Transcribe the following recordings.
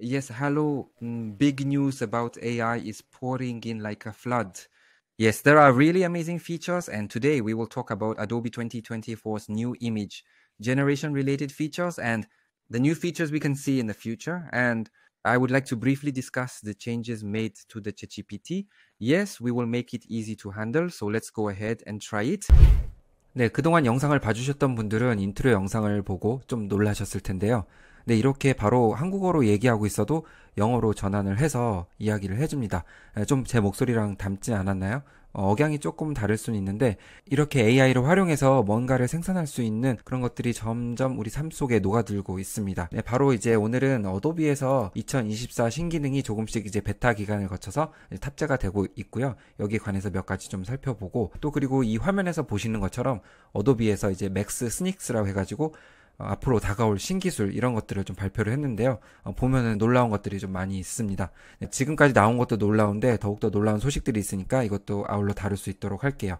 Yes, hello. Mm, big news about AI is pouring in like a flood. Yes, there are really amazing features, and today we will talk about Adobe 2024's new image generation related features and the new features we can see in the future. And I would like to briefly discuss the changes made to the ChatGPT. Yes, we will make it easy to handle, so let's go ahead and try it. 네, 그동안 영상을 봐주셨던 분들은 인트로 영상을 보고 좀 놀라셨을 텐데요. 근데 네, 이렇게 바로 한국어로 얘기하고 있어도 영어로 전환을 해서 이야기를 해줍니다. 좀 제 목소리랑 닮지 않았나요? 어, 억양이 조금 다를 수는 있는데 이렇게 AI를 활용해서 뭔가를 생산할 수 있는 그런 것들이 점점 우리 삶 속에 녹아들고 있습니다. 네, 바로 이제 오늘은 어도비에서 2024 신기능이 조금씩 이제 베타 기간을 거쳐서 탑재가 되고 있고요. 여기에 관해서 몇 가지 좀 살펴보고 또 그리고 이 화면에서 보시는 것처럼 어도비에서 이제 맥스 스닉스라고 해가지고 어, 앞으로 다가올 신기술 이런 것들을 좀 발표를 했는데요. 어, 보면은 놀라운 것들이 좀 많이 있습니다. 네, 지금까지 나온 것도 놀라운데 더욱더 놀라운 소식들이 있으니까 이것도 아울러 다룰 수 있도록 할게요.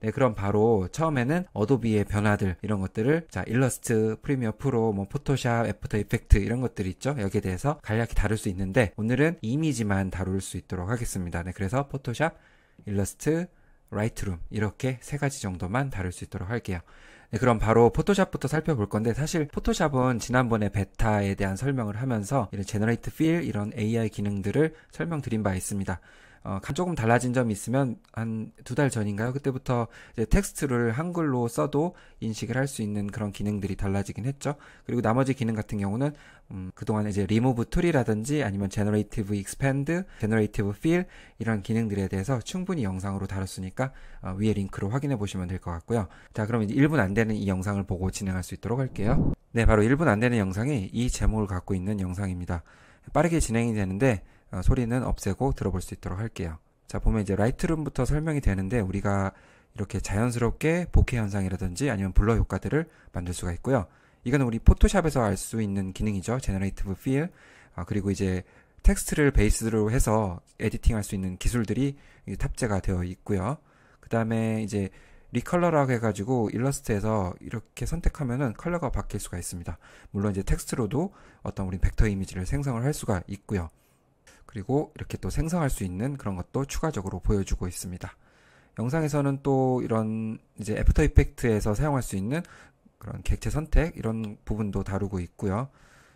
네, 그럼 바로 처음에는 어도비의 변화들 이런 것들을 자 일러스트, 프리미어 프로, 뭐 포토샵, 애프터 이펙트 이런 것들이 있죠. 여기에 대해서 간략히 다룰 수 있는데 오늘은 이미지만 다룰 수 있도록 하겠습니다. 네, 그래서 포토샵, 일러스트, 라이트룸 이렇게 세 가지 정도만 다룰 수 있도록 할게요. 네, 그럼 바로 포토샵부터 살펴볼 건데 사실 포토샵은 지난번에 베타에 대한 설명을 하면서 이런 제너레이트 필 이런 AI 기능들을 설명드린 바 있습니다. 어, 조금 달라진 점이 있으면 한 두 달 전인가요? 그때부터 이제 텍스트를 한글로 써도 인식을 할 수 있는 그런 기능들이 달라지긴 했죠. 그리고 나머지 기능 같은 경우는 음, 그동안 이제 리모브 툴이라든지 아니면 제너레이티브 익스팬드, 제너레이티브 필 이런 기능들에 대해서 충분히 영상으로 다뤘으니까 어, 위에 링크로 확인해 보시면 될 것 같고요. 자, 그럼 이제 1분 안 되는 이 영상을 보고 진행할 수 있도록 할게요. 네, 바로 1분 안 되는 영상이 이 제목을 갖고 있는 영상입니다. 빠르게 진행이 되는데 어, 소리는 없애고 들어볼 수 있도록 할게요. 자, 보면 이제 라이트룸부터 설명이 되는데 우리가 이렇게 자연스럽게 복해 현상이라든지 아니면 블러 효과들을 만들 수가 있고요. 이건 우리 포토샵에서 알 수 있는 기능이죠. Generative Fill. 아, 그리고 이제 텍스트를 베이스로 해서 에디팅할 수 있는 기술들이 탑재가 되어 있고요. 그 다음에 이제 리컬러라고 해가지고 일러스트에서 이렇게 선택하면은 컬러가 바뀔 수가 있습니다. 물론 이제 텍스트로도 어떤 우리 벡터 이미지를 생성을 할 수가 있고요. 그리고 이렇게 또 생성할 수 있는 그런 것도 추가적으로 보여주고 있습니다. 영상에서는 또 이런 이제 애프터 이펙트에서 사용할 수 있는 그런 객체 선택 이런 부분도 다루고 있고요.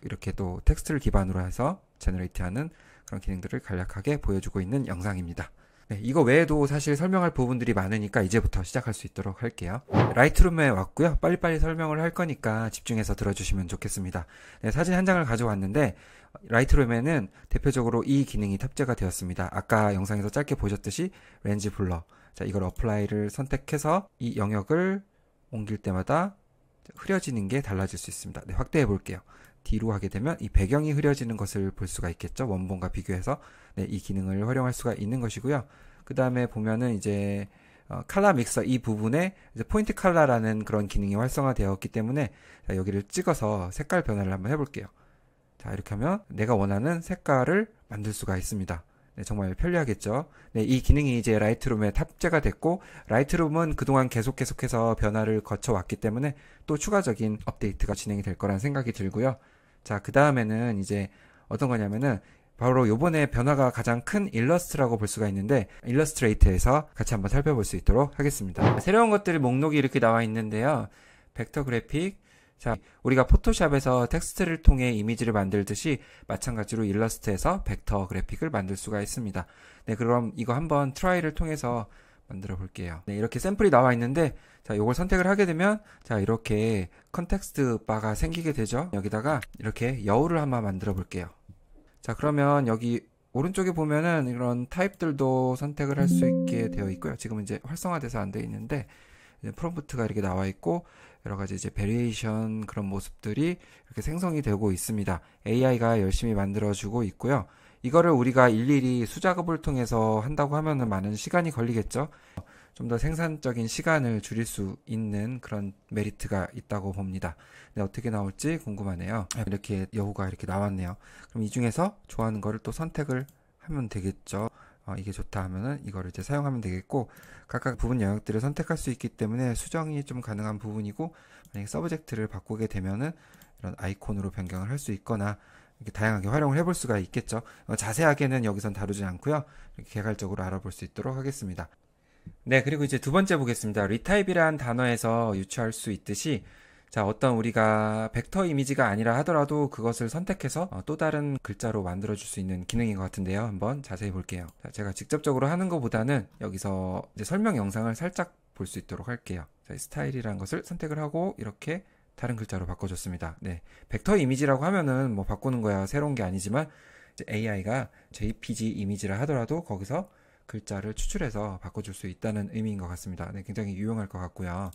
이렇게 또 텍스트를 기반으로 해서 제너레이트하는 그런 기능들을 간략하게 보여주고 있는 영상입니다. 네, 이거 외에도 사실 설명할 부분들이 많으니까 이제부터 시작할 수 있도록 할게요. 라이트룸에 왔고요. 빨리빨리 설명을 할 거니까 집중해서 들어주시면 좋겠습니다. 네, 사진 한 장을 가져왔는데 라이트룸에는 대표적으로 이 기능이 탑재가 되었습니다. 아까 영상에서 짧게 보셨듯이 렌즈 블러. 자, 이걸 어플라이를 선택해서 이 영역을 옮길 때마다 흐려지는 게 달라질 수 있습니다. 네, 확대해 볼게요. 뒤로 하게 되면 이 배경이 흐려지는 것을 볼 수가 있겠죠. 원본과 비교해서 네, 이 기능을 활용할 수가 있는 것이고요. 그 다음에 보면은 이제 어, 칼라 믹서 이 부분에 포인트 칼라라는 그런 기능이 활성화되었기 때문에 자, 여기를 찍어서 색깔 변화를 한번 해볼게요. 자 이렇게 하면 내가 원하는 색깔을 만들 수가 있습니다. 네, 정말 편리하겠죠. 네, 이 기능이 이제 라이트룸에 탑재가 됐고 라이트룸은 그동안 계속 계속해서 변화를 거쳐 왔기 때문에 또 추가적인 업데이트가 진행이 될 거란 생각이 들고요. 자, 그다음에는 이제 어떤 거냐면은 바로 요번에 변화가 가장 큰 일러스트라고 볼 수가 있는데 일러스트레이트에서 같이 한번 살펴볼 수 있도록 하겠습니다. 새로운 것들 목록이 이렇게 나와 있는데요. 벡터 그래픽, 자, 우리가 포토샵에서 텍스트를 통해 이미지를 만들듯이 마찬가지로 일러스트에서 벡터 그래픽을 만들 수가 있습니다. 네, 그럼 이거 한번 트라이를 통해서 만들어 볼게요. 네, 이렇게 샘플이 나와 있는데 자, 이걸 선택을 하게 되면 자, 이렇게 컨텍스트 바가 생기게 되죠. 여기다가 이렇게 여우를 한번 만들어 볼게요. 자, 그러면 여기 오른쪽에 보면은 이런 타입들도 선택을 할 수 있게 되어 있고요. 지금 이제 활성화돼서 안 돼 있는데 프롬프트가 이렇게 나와 있고 여러 가지 이제 베리에이션 그런 모습들이 이렇게 생성이 되고 있습니다. AI가 열심히 만들어주고 있고요. 이거를 우리가 일일이 수작업을 통해서 한다고 하면은 많은 시간이 걸리겠죠. 좀 더 생산적인 시간을 줄일 수 있는 그런 메리트가 있다고 봅니다. 근데 어떻게 나올지 궁금하네요. 이렇게 여우가 이렇게 나왔네요. 그럼 이 중에서 좋아하는 거를 또 선택을 하면 되겠죠. 어, 이게 좋다 하면은 이거를 이제 사용하면 되겠고 각각 부분 영역들을 선택할 수 있기 때문에 수정이 좀 가능한 부분이고 만약에 서브젝트를 바꾸게 되면은 이런 아이콘으로 변경을 할 수 있거나 이렇게 다양하게 활용을 해볼 수가 있겠죠. 어, 자세하게는 여기선 다루지 않고요. 이렇게 개괄적으로 알아볼 수 있도록 하겠습니다. 네, 그리고 이제 두 번째 보겠습니다. 리타입이란 단어에서 유추할 수 있듯이 자, 어떤 우리가 벡터 이미지가 아니라 하더라도 그것을 선택해서 어, 또 다른 글자로 만들어줄 수 있는 기능인 것 같은데요. 한번 자세히 볼게요. 자, 제가 직접적으로 하는 것보다는 여기서 설명 영상을 살짝 볼 수 있도록 할게요. 자, 스타일이라는 것을 선택을 하고 이렇게 다른 글자로 바꿔줬습니다. 네. 벡터 이미지라고 하면은 뭐 바꾸는 거야 새로운 게 아니지만 AI가 JPG 이미지를 하더라도 거기서 글자를 추출해서 바꿔줄 수 있다는 의미인 것 같습니다. 네, 굉장히 유용할 것 같고요.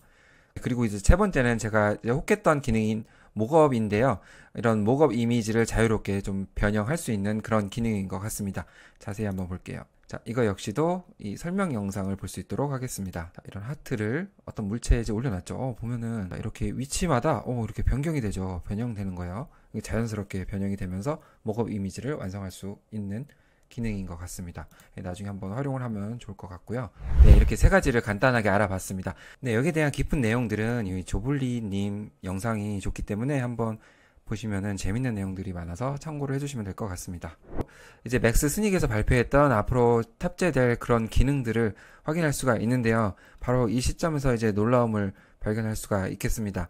그리고 이제 세 번째는 제가 이제 혹했던 기능인 목업인데요. 이런 목업 이미지를 자유롭게 좀 변형할 수 있는 그런 기능인 것 같습니다. 자세히 한번 볼게요. 자, 이거 역시도 이 설명 영상을 볼 수 있도록 하겠습니다. 자, 이런 하트를 어떤 물체에 이제 올려놨죠. 어, 보면은 이렇게 위치마다 어, 이렇게 변경이 되죠. 변형되는 거예요. 자연스럽게 변형이 되면서 목업 이미지를 완성할 수 있는 기능인 것 같습니다. 예, 나중에 한번 활용을 하면 좋을 것 같고요. 네, 이렇게 세 가지를 간단하게 알아봤습니다. 네, 여기에 대한 깊은 내용들은 조블리님 영상이 좋기 때문에 한번 보시면은 재밌는 내용들이 많아서 참고를 해주시면 될 것 같습니다. 이제 맥스 스닉에서 발표했던 앞으로 탑재될 그런 기능들을 확인할 수가 있는데요. 바로 이 시점에서 이제 놀라움을 발견할 수가 있겠습니다.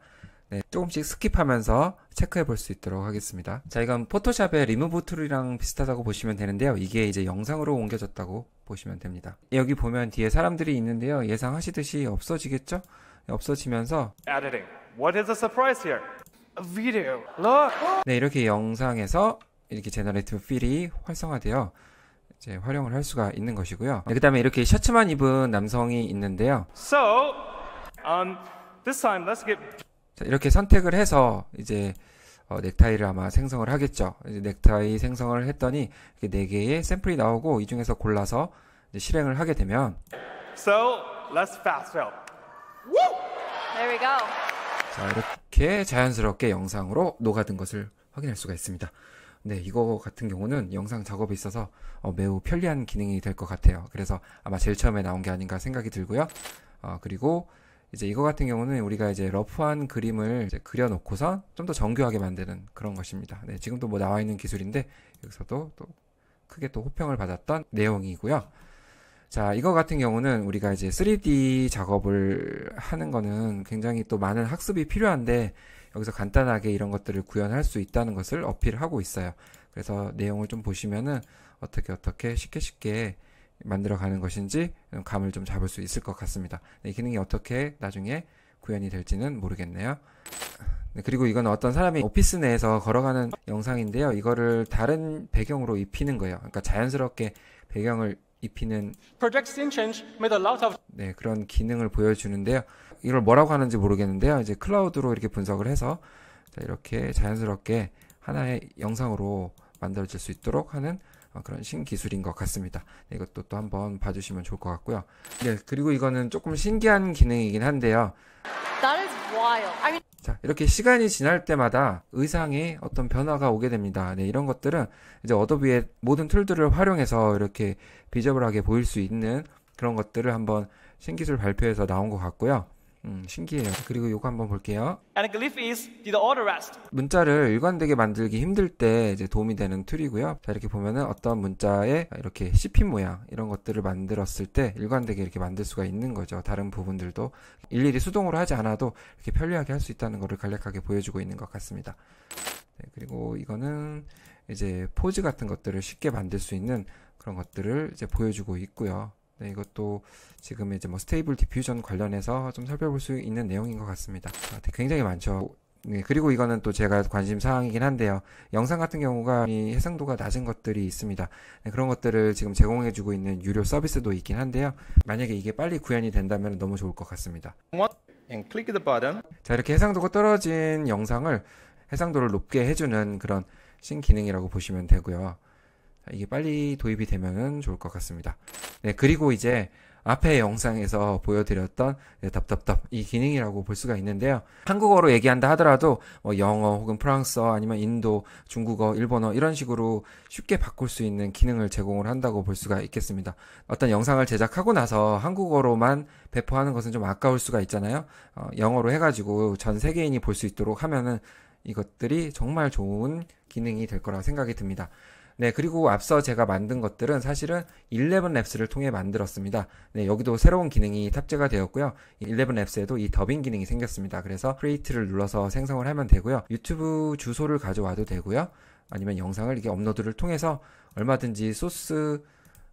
네, 조금씩 스킵하면서 체크해 볼 수 있도록 하겠습니다. 자, 이건 포토샵의 리무브 툴이랑 비슷하다고 보시면 되는데요. 이게 이제 영상으로 옮겨졌다고 보시면 됩니다. 여기 보면 뒤에 사람들이 있는데요. 예상하시듯이 없어지겠죠? 없어지면서 네, 이렇게 영상에서 이렇게 제너레이티 필이 활성화되어 이제 활용을 할 수가 있는 것이고요. 네, 그다음에 이렇게 셔츠만 입은 남성이 있는데요. So, um, this time let's get 자, 이렇게 선택을 해서 이제 어, 넥타이를 아마 생성을 하겠죠. 넥타이 생성을 했더니 이 4개의 샘플이 나오고 이 중에서 골라서 실행을 하게 되면 so, let's fast help. There we go. 자, 이렇게 자연스럽게 영상으로 녹아든 것을 확인할 수가 있습니다. 네, 이거 같은 경우는 영상 작업에 있어서 어, 매우 편리한 기능이 될 것 같아요. 그래서 아마 제일 처음에 나온 게 아닌가 생각이 들고요. 어, 그리고 이제 이거 같은 경우는 우리가 이제 러프한 그림을 이제 그려놓고서 좀 더 정교하게 만드는 그런 것입니다. 네, 지금도 뭐 나와 있는 기술인데 여기서도 또 크게 또 호평을 받았던 내용이고요. 자, 이거 같은 경우는 우리가 이제 3D 작업을 하는 거는 굉장히 또 많은 학습이 필요한데 여기서 간단하게 이런 것들을 구현할 수 있다는 것을 어필하고 있어요. 그래서 내용을 좀 보시면은 어떻게 어떻게 쉽게 쉽게 만들어가는 것인지 감을 좀 잡을 수 있을 것 같습니다. 이 기능이 어떻게 나중에 구현이 될지는 모르겠네요. 네, 그리고 이건 어떤 사람이 오피스 내에서 걸어가는 영상인데요. 이거를 다른 배경으로 입히는 거예요. 그러니까 자연스럽게 배경을 입히는 네, 그런 기능을 보여주는데요. 이걸 뭐라고 하는지 모르겠는데요. 이제 클라우드로 이렇게 분석을 해서 이렇게 자연스럽게 하나의 영상으로 만들어질 수 있도록 하는 어, 그런 신기술인 것 같습니다. 네, 이것도 또 한번 봐주시면 좋을 것 같고요. 네, 그리고 이거는 조금 신기한 기능이긴 한데요. 자, 이렇게 시간이 지날 때마다 의상에 어떤 변화가 오게 됩니다. 네, 이런 것들은 이제 어도비의 모든 툴들을 활용해서 이렇게 비저블하게 보일 수 있는 그런 것들을 한번 신기술 발표에서 나온 것 같고요. 음, 신기해요. 그리고 요거 한번 볼게요. And glyph is did all the rest. 문자를 일관되게 만들기 힘들 때 이제 도움이 되는 툴이고요. 자, 이렇게 보면은 어떤 문자에 이렇게 씹힌 모양 이런 것들을 만들었을 때 일관되게 이렇게 만들 수가 있는 거죠. 다른 부분들도 일일이 수동으로 하지 않아도 이렇게 편리하게 할 수 있다는 것을 간략하게 보여주고 있는 것 같습니다. 네, 그리고 이거는 이제 포즈 같은 것들을 쉽게 만들 수 있는 그런 것들을 이제 보여주고 있고요. 네, 이것도 지금 이제 뭐 스테이블 디퓨전 관련해서 좀 살펴볼 수 있는 내용인 것 같습니다. 아, 네, 굉장히 많죠. 네, 그리고 이거는 또 제가 관심 사항이긴 한데요. 영상 같은 경우가 해상도가 낮은 것들이 있습니다. 네, 그런 것들을 지금 제공해주고 있는 유료 서비스도 있긴 한데요. 만약에 이게 빨리 구현이 된다면 너무 좋을 것 같습니다. 자, 이렇게 해상도가 떨어진 영상을 해상도를 높게 해주는 그런 신 기능이라고 보시면 되고요. 이게 빨리 도입이 되면은 좋을 것 같습니다. 네, 그리고 이제 앞에 영상에서 보여드렸던 네, 답답답 이 기능이라고 볼 수가 있는데요. 한국어로 얘기한다 하더라도 뭐 영어 혹은 프랑스어 아니면 인도, 중국어, 일본어 이런 식으로 쉽게 바꿀 수 있는 기능을 제공을 한다고 볼 수가 있겠습니다. 어떤 영상을 제작하고 나서 한국어로만 배포하는 것은 좀 아까울 수가 있잖아요. 어, 영어로 해가지고 전 세계인이 볼 수 있도록 하면은 이것들이 정말 좋은 기능이 될 거라 생각이 듭니다. 네, 그리고 앞서 제가 만든 것들은 사실은 11랩스를 통해 만들었습니다. 네, 여기도 새로운 기능이 탑재가 되었고요. 11랩스에도 이 더빙 기능이 생겼습니다. 그래서 크리에이트를 눌러서 생성을 하면 되고요. 유튜브 주소를 가져와도 되고요. 아니면 영상을 이게 업로드를 통해서 얼마든지 소스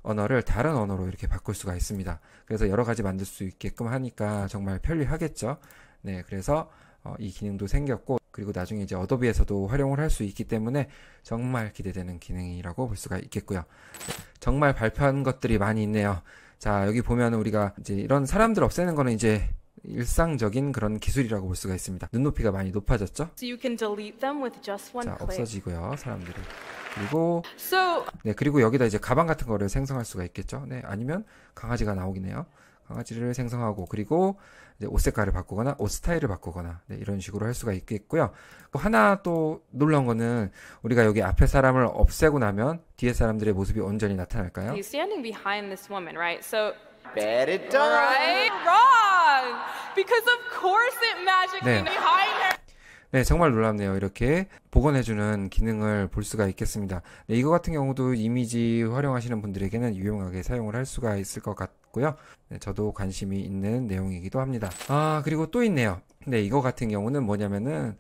언어를 다른 언어로 이렇게 바꿀 수가 있습니다. 그래서 여러 가지 만들 수 있게끔 하니까 정말 편리하겠죠. 네, 그래서 어, 이 기능도 생겼고 그리고 나중에 이제 어도비에서도 활용을 할 수 있기 때문에 정말 기대되는 기능이라고 볼 수가 있겠고요. 정말 발표한 것들이 많이 있네요. 자, 여기 보면 우리가 이제 이런 사람들 없애는 거는 이제 일상적인 그런 기술이라고 볼 수가 있습니다. 눈높이가 많이 높아졌죠? 자, 없어지고요, 사람들이. 그리고 네, 그리고 여기다 이제 가방 같은 거를 생성할 수가 있겠죠. 네, 아니면 강아지가 나오긴 해요. 강아지를 생성하고 그리고 옷 색깔을 바꾸거나 옷 스타일을 바꾸거나 네, 이런 식으로 할 수가 있겠고요. 또 하나 또 놀라운 거는 우리가 여기 앞에 사람을 없애고 나면 뒤에 사람들의 모습이 온전히 나타날까요? He's standing behind this woman, right? So bet it does. Right? Wrong. Because of course it magically 네. behind her. 네, 정말 놀랍네요. 이렇게 복원해주는 기능을 볼 수가 있겠습니다. 네, 이거 같은 경우도 이미지 활용하시는 분들에게는 유용하게 사용을 할 수가 있을 것 같고요. 네, 저도 관심이 있는 내용이기도 합니다. 아, 그리고 또 있네요. 네, 이거 같은 경우는 뭐냐면은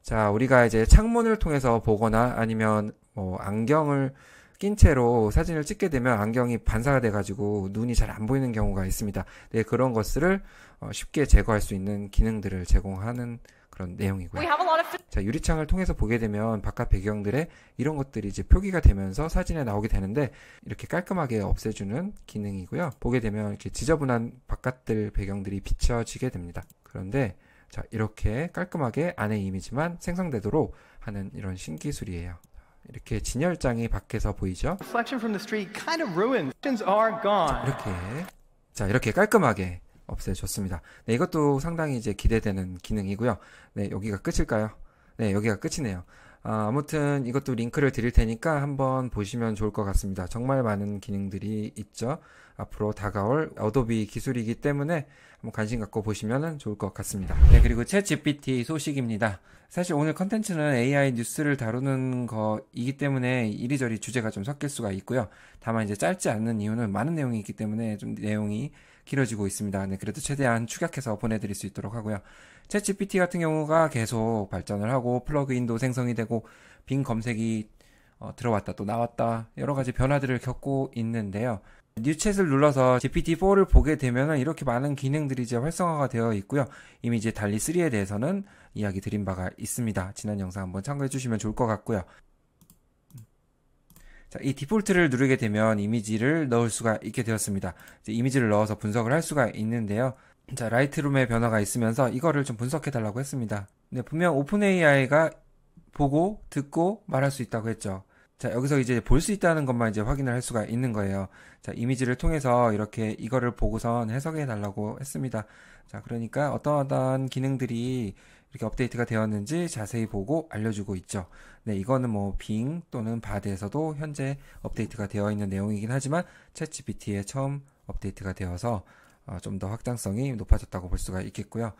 자, 우리가 이제 창문을 통해서 보거나 아니면 뭐 안경을 낀 채로 사진을 찍게 되면 안경이 반사가 돼가지고 눈이 잘 안 보이는 경우가 있습니다. 네, 그런 것들을 어, 쉽게 제거할 수 있는 기능들을 제공하는 그런 내용이고요. 자, 유리창을 통해서 보게 되면 바깥 배경들의 이런 것들이 이제 표기가 되면서 사진에 나오게 되는데 이렇게 깔끔하게 없애주는 기능이고요. 보게 되면 이렇게 지저분한 바깥들 배경들이 비춰지게 됩니다. 그런데 자, 이렇게 깔끔하게 안의 이미지만 생성되도록 하는 이런 신기술이에요. 이렇게 진열장이 밖에서 보이죠? 자, 이렇게 자, 이렇게 깔끔하게 없애줬습니다. 네, 이것도 상당히 이제 기대되는 기능이고요. 네, 여기가 끝일까요? 네, 여기가 끝이네요. 아, 아무튼 이것도 링크를 드릴 테니까 한번 보시면 좋을 것 같습니다. 정말 많은 기능들이 있죠. 앞으로 다가올 어도비 기술이기 때문에 한번 관심 갖고 보시면 좋을 것 같습니다. 네, 그리고 챗 GPT 소식입니다. 사실 오늘 컨텐츠는 AI 뉴스를 다루는 거이기 때문에 이리저리 주제가 좀 섞일 수가 있고요. 다만 이제 짧지 않는 이유는 많은 내용이 있기 때문에 좀 내용이 길어지고 있습니다. 네, 그래도 최대한 축약해서 보내드릴 수 있도록 하고요. 챗 GPT 같은 경우가 계속 발전을 하고 플러그인도 생성이 되고 빈 검색이 어, 들어왔다 또 나왔다 여러 가지 변화들을 겪고 있는데요. 뉴챗을 눌러서 GPT-4를 보게 되면 이렇게 많은 기능들이 이제 활성화가 되어 있고요. 이미 이제 달리 3에 대해서는 이야기 드린 바가 있습니다. 지난 영상 한번 참고해 주시면 좋을 것 같고요. 자, 이 디폴트를 누르게 되면 이미지를 넣을 수가 있게 되었습니다. 이미지를 넣어서 분석을 할 수가 있는데요. 자, 라이트룸의 변화가 있으면서 이거를 좀 분석해 달라고 했습니다. 네, 분명 오픈 AI가 보고, 듣고, 말할 수 있다고 했죠. 자, 여기서 이제 볼 수 있다는 것만 이제 확인을 할 수가 있는 거예요. 자, 이미지를 통해서 이렇게 이거를 보고선 해석해 달라고 했습니다. 자, 그러니까 어떠한 기능들이 이렇게 업데이트가 되었는지 자세히 보고 알려주고 있죠. 네, 이거는 뭐빙 또는 바드에서도 현재 업데이트가 되어 있는 내용이긴 하지만 챗GPT에 처음 업데이트가 되어서 어, 좀 더 확장성이 높아졌다고 볼 수가 있겠고요.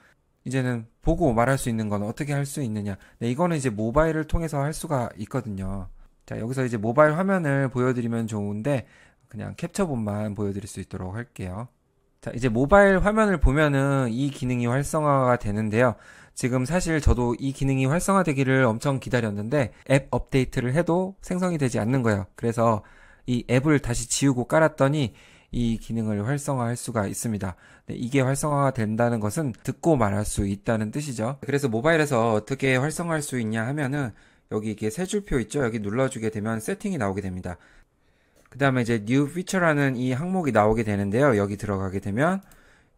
이제는 보고 말할 수 있는 건 어떻게 할 수 있느냐. 네, 이거는 이제 모바일을 통해서 할 수가 있거든요. 자, 여기서 이제 모바일 화면을 보여드리면 좋은데 그냥 캡처본만 보여드릴 수 있도록 할게요. 자, 이제 모바일 화면을 보면은 이 기능이 활성화가 되는데요. 지금 사실 저도 이 기능이 활성화되기를 엄청 기다렸는데 앱 업데이트를 해도 생성이 되지 않는 거예요. 그래서 이 앱을 다시 지우고 깔았더니 이 기능을 활성화할 수가 있습니다. 네, 이게 활성화가 된다는 것은 듣고 말할 수 있다는 뜻이죠. 그래서 모바일에서 어떻게 활성화할 수 있냐 하면은 여기 이게 세 줄표 있죠? 여기 눌러주게 되면 세팅이 나오게 됩니다. 그 다음에 이제 New Feature라는 이 항목이 나오게 되는데요. 여기 들어가게 되면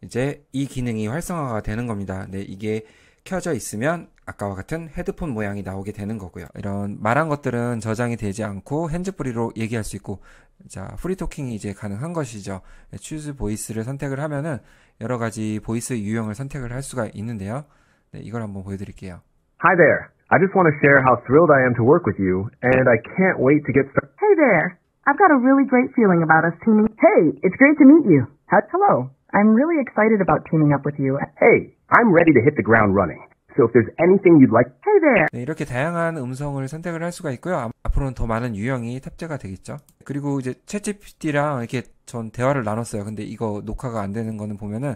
이제 이 기능이 활성화가 되는 겁니다. 네, 이게 켜져 있으면 아까와 같은 헤드폰 모양이 나오게 되는 거고요. 이런 말한 것들은 저장이 되지 않고 핸즈프리로 얘기할 수 있고 자 프리토킹이 이제 가능한 것이죠. Choose 를 선택을 하면은 여러 가지 보이스 유형을 선택을 할 수가 있는데요. 네, 이걸 한번 보여드릴게요. Hi there. I just want to share how thrilled I am to work with you, and I can't wait to get started. Hey there. I've got a really great feeling about us teaming. Hey, it's great to meet you. Hello. I'm really excited about teaming up with you. Hey, I'm ready to hit the ground running. So if there's anything you'd like, hey there. 네, 이렇게 다양한 음성을 선택을 할 수가 있고요. 아, 앞으로는 더 많은 유형이 탑재가 되겠죠. 그리고 이제 채 g p t 랑 이렇게 전 대화를 나눴어요. 근데 이거 녹화가 안 되는 거는 보면은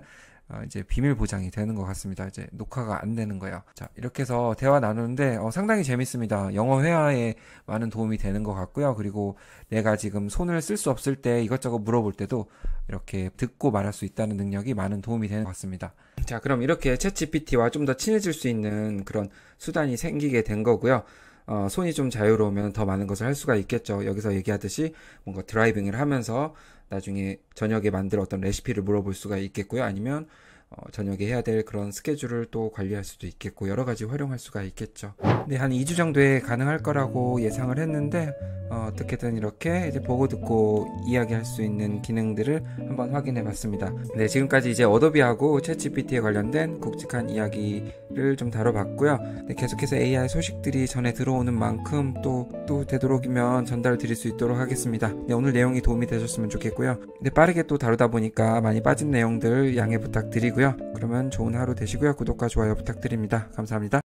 어, 이제 비밀 보장이 되는 것 같습니다. 이제 녹화가 안 되는 거예요. 자, 이렇게 해서 대화 나누는데 어, 상당히 재밌습니다. 영어 회화에 많은 도움이 되는 것 같고요. 그리고 내가 지금 손을 쓸 수 없을 때 이것저것 물어볼 때도 이렇게 듣고 말할 수 있다는 능력이 많은 도움이 되는 것 같습니다. 자, 그럼 이렇게 채 g p t 와좀 더 친해질 수 있는 그런 수단이 생기게 된 거고요. 어, 손이 좀 자유로우면 더 많은 것을 할 수가 있겠죠. 여기서 얘기하듯이 뭔가 드라이빙을 하면서 나중에 저녁에 만들 어떤 레시피를 물어볼 수가 있겠고요. 아니면 어, 저녁에 해야 될 그런 스케줄을 또 관리할 수도 있겠고 여러 가지 활용할 수가 있겠죠. 근데 한 2주 정도에 가능할 거라고 예상을 했는데 어, 떻게든 이렇게 이제 보고 듣고 이야기할 수 있는 기능들을 한번 확인해 봤습니다. 네, 지금까지 이제 어도비하고 챗GPT에 관련된 굵직한 이야기를 좀 다뤄봤고요. 네, 계속해서 AI 소식들이 전에 들어오는 만큼 또, 또 되도록이면 전달 드릴 수 있도록 하겠습니다. 네, 오늘 내용이 도움이 되셨으면 좋겠고요. 네, 빠르게 또 다루다 보니까 많이 빠진 내용들 양해 부탁드리고요. 있고요. 그러면 좋은 하루 되시고요. 구독과 좋아요 부탁드립니다. 감사합니다.